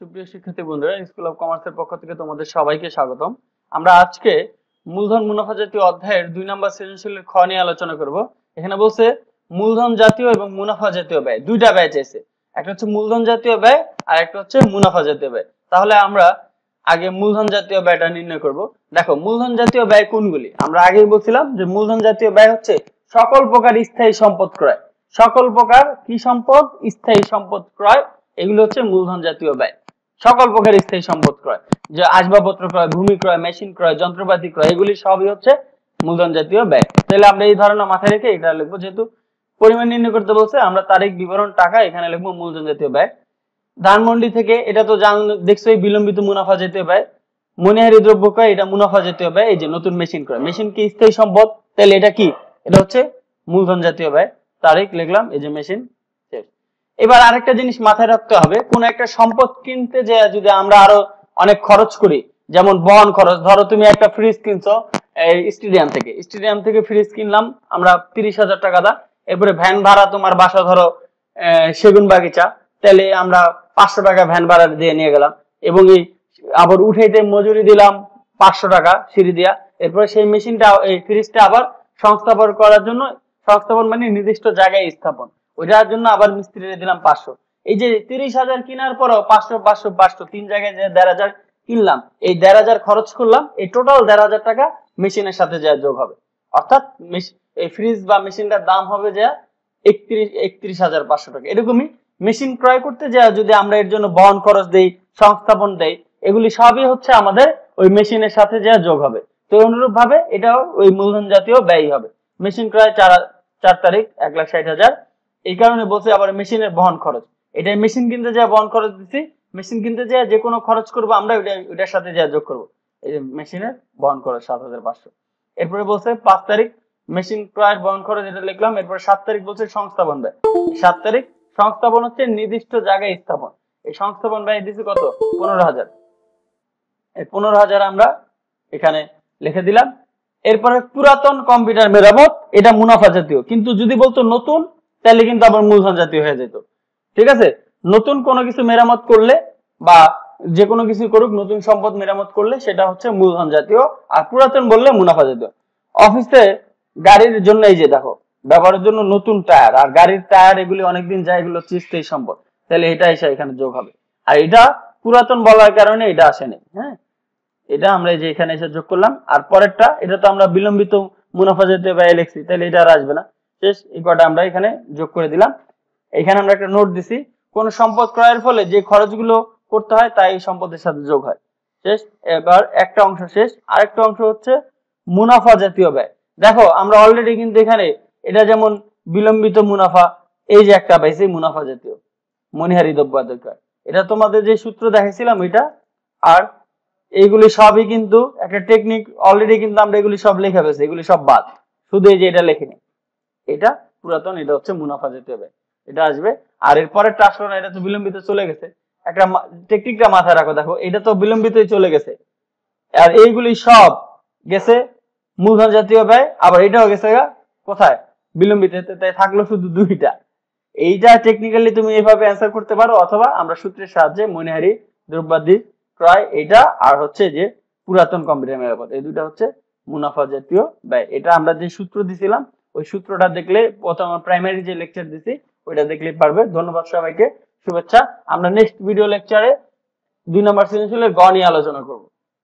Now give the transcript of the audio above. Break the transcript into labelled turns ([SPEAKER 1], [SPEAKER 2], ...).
[SPEAKER 1] সুপ্রিয় শিক্ষার্থী বন্ধুরা স্কুল অফ কমার্সের পক্ষ থেকে তোমাদের সবাইকে স্বাগতম আমরা আজকে মূলধন মুনাফা জাতীয় অধ্যায়ের দুই নম্বর সৃজনশীলের খ নিয়ে আলোচনা করব এখানে বলছে মূলধন জাতীয় এবং মুনাফা জাতীয় ব্যয় দুইটা ব্যয় চাইছে একটা হচ্ছে মূলধন জাতীয় ব্যয় আর একটা হচ্ছে মুনাফা জাতীয় ব্যয় তাহলে আমরা আগে মূলধন জাতীয় ব্যয়টা নির্ণয় করব দেখো মূলধন জাতীয় ব্যয় কোনগুলি আমরা আগেই বলছিলাম যে মূলধন জাতীয় ব্যয় হচ্ছে সকল প্রকার স্থায়ী সম্পদ ক্রয় সকল প্রকার কি সম্পদ স্থায়ী সম্পদ ক্রয় এগুলো হচ্ছে মূলধন জাতীয় ব্যয় সকল প্রকার স্থায়ী সম্পদ ক্রয় যে আসবাবপত্র ক্রয় ভূমি ক্রয় মেশিন ক্রয় যন্ত্রপাতি ক্রয় এগুলি সবই হচ্ছে মূলধন জাতীয় ব্যয় তাহলে আমরা এই ধারণা মাথায় রেখে এটা লিখবো যেহেতু পরিমাণ নির্ণয় করতে বলছে আমরা তারিখ বিবরণ টাকা এখানে লিখবো মূলধন জাতীয় ব্যয় ধানমন্ডি থেকে এটা তো জান দেখছো বিলম্বিত মুনাফা জাতীয় ব্যয় মনিহারি দ্রব্য ক্রয় এটা মুনাফা জাতীয় ব্যয় এই যে নতুন মেশিন ক্রয় মেশিন কি স্থায়ী সম্পদ তাহলে এটা কি এটা হচ্ছে মূলধন জাতীয় ব্যয় তারিখ লিখলাম এই যে মেশিন এবার আরেকটা জিনিস মাথায় রাখতে হবে কোন একটা সম্পদ কিনতে যে যদি আমরা আরো অনেক খরচ করি যেমন বহন খরচ ধরো তুমি একটা ফ্রিজ কিনছো স্টেডিয়াম থেকে স্টেডিয়াম থেকে ফ্রিজ কিনলাম আমরা তিরিশ হাজার টাকা দা এরপরে ভ্যান ভাড়া তোমার বাসা ধরো সেগুন বাগিচা তাহলে আমরা পাঁচশো টাকা ভ্যান ভাড়া দিয়ে নিয়ে গেলাম এবং এই আবার উঠাইতে মজুরি দিলাম পাঁচশো টাকা সিঁড়ি দিয়া এরপরে সেই মেশিনটা এই ফ্রিজটা আবার সংস্থাপন করার জন্য সংস্থাপন মানে নির্দিষ্ট জায়গায় স্থাপন ওইটার জন্য আবার মিস্ত্রি দিলাম পাঁচশো এই যে তিরিশ হাজার কেনার পরও পাঁচশো পাঁচশো পাঁচশো তিন জায়গায় যে দেড় হাজার কিনলাম এই দেড় হাজার খরচ করলাম এই টোটাল দেড় হাজার টাকা মেশিনের সাথে যা যোগ হবে অর্থাৎ এই ফ্রিজ বা মেশিনটার দাম হবে যা একত্রিশ একত্রিশ হাজার পাঁচশো টাকা এরকমই মেশিন ক্রয় করতে যা যদি আমরা এর জন্য বহন খরচ দেই সংস্থাপন দেই এগুলি সবই হচ্ছে আমাদের ওই মেশিনের সাথে যা যোগ হবে তো অনুরূপ ভাবে এটাও ওই মূলধন জাতীয় ব্যয় হবে মেশিন ক্রয় চার চার তারিখ এক লাখ ষাট হাজার এই কারণে বলছে আবার মেশিনের বহন খরচ এটা মেশিন কিনতে যা বহন খরচ দিছি মেশিন কিনতে যা যে কোনো খরচ করবো আমরা ওইটার সাথে যা যোগ করবো এই যে মেশিনের বহন খরচ সাত হাজার পাঁচশো এরপরে বলছে পাঁচ তারিখ মেশিন ক্রয়ের বহন খরচ এটা লিখলাম এরপরে সাত তারিখ বলছে সংস্থাপন ব্যয় সাত তারিখ সংস্থাপন হচ্ছে নির্দিষ্ট জায়গায় স্থাপন এই সংস্থাপন ব্যয় দিছি কত পনেরো হাজার এই পনেরো হাজার আমরা এখানে লিখে দিলাম এরপরে পুরাতন কম্পিউটার মেরামত এটা মুনাফা জাতীয় কিন্তু যদি বলতো নতুন তাহলে কিন্তু আবার মূলধন জাতীয় হয়ে যেত ঠিক আছে নতুন কোনো কিছু মেরামত করলে বা যে কোনো কিছু করুক নতুন সম্পদ মেরামত করলে সেটা হচ্ছে মূলধন জাতীয় আর পুরাতন বললে মুনাফা জাতীয় অফিসে গাড়ির জন্য এই যে দেখো ব্যবহারের জন্য নতুন টায়ার আর গাড়ির টায়ার এগুলি অনেকদিন যায় এগুলো চিস্তেই সম্পদ তাহলে এটা এসে এখানে যোগ হবে আর এটা পুরাতন বলার কারণে এটা আসেনি হ্যাঁ এটা আমরা যে এখানে এসে যোগ করলাম আর পরেরটা এটা তো আমরা বিলম্বিত মুনাফা জাতীয় বা এলেক্সি তাহলে এটা আর আসবে না শেষ এই কটা আমরা এখানে যোগ করে দিলাম এখানে আমরা একটা নোট দিছি কোন সম্পদ ক্রয়ের ফলে যে খরচগুলো করতে হয় তাই এই সম্পদের সাথে যোগ হয় শেষ এবার একটা অংশ শেষ আরেকটা অংশ হচ্ছে মুনাফা জাতীয় ব্যয় দেখো আমরা অলরেডি কিন্তু এখানে এটা যেমন বিলম্বিত মুনাফা এই যে একটা পাইছি মুনাফা জাতীয় মনিহারি দ্রব্যাধিকার এটা তোমাদের যে সূত্র দেখেছিলাম এটা আর এইগুলি সবই কিন্তু একটা টেকনিক অলরেডি কিন্তু আমরা এগুলি সব লেখা পেয়েছি এগুলি সব বাদ শুধু এই যে এটা লেখেনি এটা পুরাতন এটা হচ্ছে মুনাফা যেতে হবে এটা আসবে আর এরপরে আসলো না এটা তো বিলম্বিত চলে গেছে একটা টেকনিকটা মাথায় রাখো দেখো এটা তো বিলম্বিতই চলে গেছে আর এইগুলি সব গেছে মূলধন জাতীয় ব্যয় আবার এটাও গেছে কোথায় বিলম্বিত তাই থাকলো শুধু দুইটা এইটা টেকনিক্যালি তুমি এইভাবে অ্যান্সার করতে পারো অথবা আমরা সূত্রের সাহায্যে মনিহারি দ্রব্যাদি ক্রয় এটা আর হচ্ছে যে পুরাতন কম্পিউটার মেরামত এই দুটা হচ্ছে মুনাফা জাতীয় ব্যয় এটা আমরা যে সূত্র দিছিলাম ওই সূত্রটা দেখলে প্রথম প্রাইমারি যে লেকচার দিছি ওইটা দেখলে পারবে ধন্যবাদ সবাইকে শুভেচ্ছা আমরা নেক্সট ভিডিও লেকচারে দুই নম্বর সৃজনশীলের গ নিয়ে আলোচনা করবো